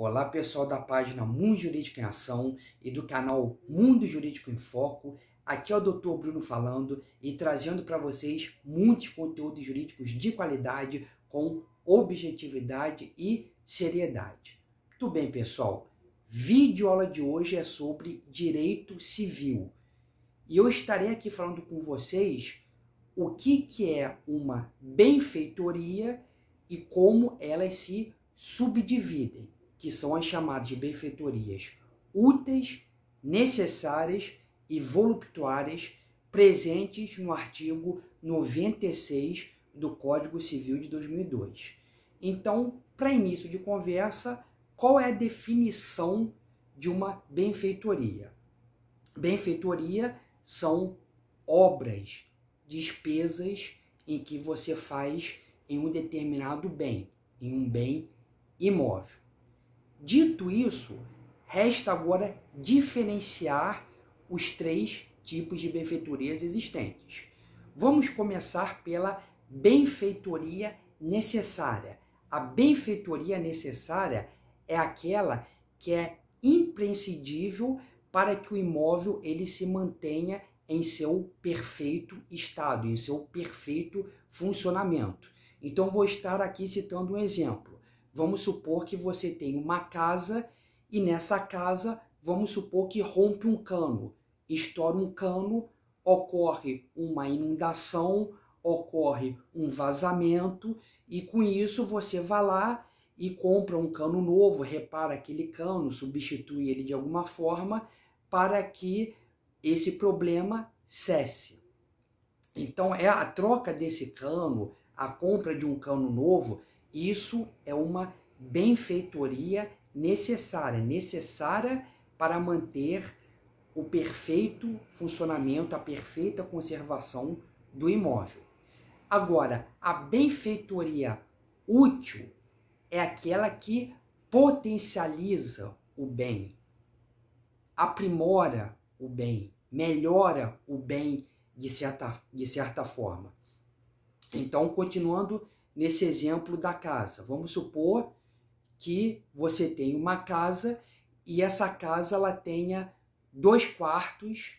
Olá, pessoal da página Mundo Jurídico em Ação e do canal Mundo Jurídico em Foco. Aqui é o Dr. Bruno falando e trazendo para vocês muitos conteúdos jurídicos de qualidade com objetividade e seriedade. Tudo bem, pessoal? Videoaula de hoje é sobre direito civil. E eu estarei aqui falando com vocês o que, que é uma benfeitoria e como elas se subdividem que são as chamadas de benfeitorias úteis, necessárias e voluptuárias presentes no artigo 96 do Código Civil de 2002. Então, para início de conversa, qual é a definição de uma benfeitoria? Benfeitoria são obras, despesas em que você faz em um determinado bem, em um bem imóvel. Dito isso, resta agora diferenciar os três tipos de benfeitorias existentes. Vamos começar pela benfeitoria necessária. A benfeitoria necessária é aquela que é imprescindível para que o imóvel ele se mantenha em seu perfeito estado, em seu perfeito funcionamento. Então vou estar aqui citando um exemplo. Vamos supor que você tem uma casa e nessa casa, vamos supor que rompe um cano, estoura um cano, ocorre uma inundação, ocorre um vazamento e com isso você vai lá e compra um cano novo, repara aquele cano, substitui ele de alguma forma para que esse problema cesse. Então é a troca desse cano, a compra de um cano novo isso é uma benfeitoria necessária, necessária para manter o perfeito funcionamento, a perfeita conservação do imóvel. Agora, a benfeitoria útil é aquela que potencializa o bem, aprimora o bem, melhora o bem de certa, de certa forma. Então, continuando nesse exemplo da casa. Vamos supor que você tem uma casa e essa casa ela tenha dois quartos,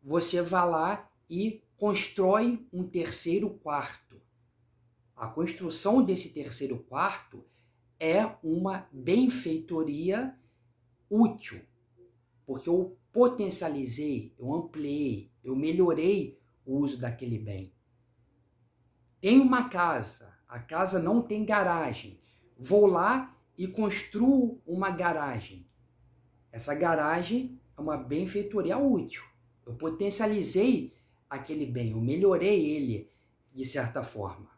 você vai lá e constrói um terceiro quarto. A construção desse terceiro quarto é uma benfeitoria útil, porque eu potencializei, eu ampliei, eu melhorei o uso daquele bem. Tem uma casa, a casa não tem garagem. Vou lá e construo uma garagem. Essa garagem é uma benfeitoria útil. Eu potencializei aquele bem, eu melhorei ele de certa forma.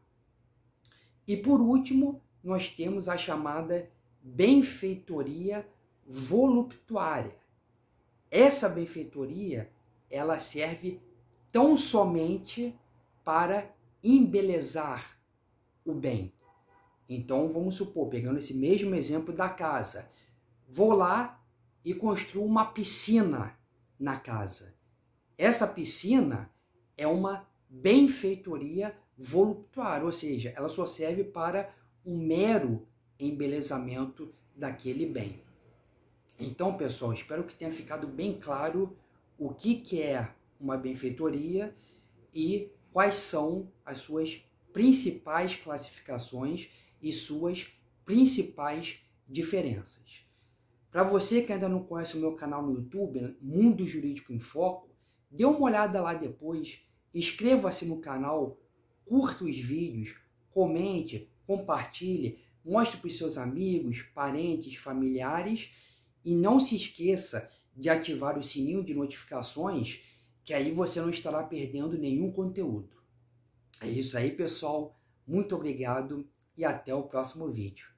E por último, nós temos a chamada benfeitoria voluptuária. Essa benfeitoria, ela serve tão somente para embelezar o bem. Então vamos supor, pegando esse mesmo exemplo da casa, vou lá e construo uma piscina na casa. Essa piscina é uma benfeitoria voluptuária, ou seja, ela só serve para um mero embelezamento daquele bem. Então, pessoal, espero que tenha ficado bem claro o que, que é uma benfeitoria e quais são as suas principais classificações e suas principais diferenças. Para você que ainda não conhece o meu canal no YouTube, Mundo Jurídico em Foco, dê uma olhada lá depois, inscreva-se no canal, curta os vídeos, comente, compartilhe, mostre para os seus amigos, parentes, familiares e não se esqueça de ativar o sininho de notificações, que aí você não estará perdendo nenhum conteúdo. É isso aí, pessoal. Muito obrigado e até o próximo vídeo.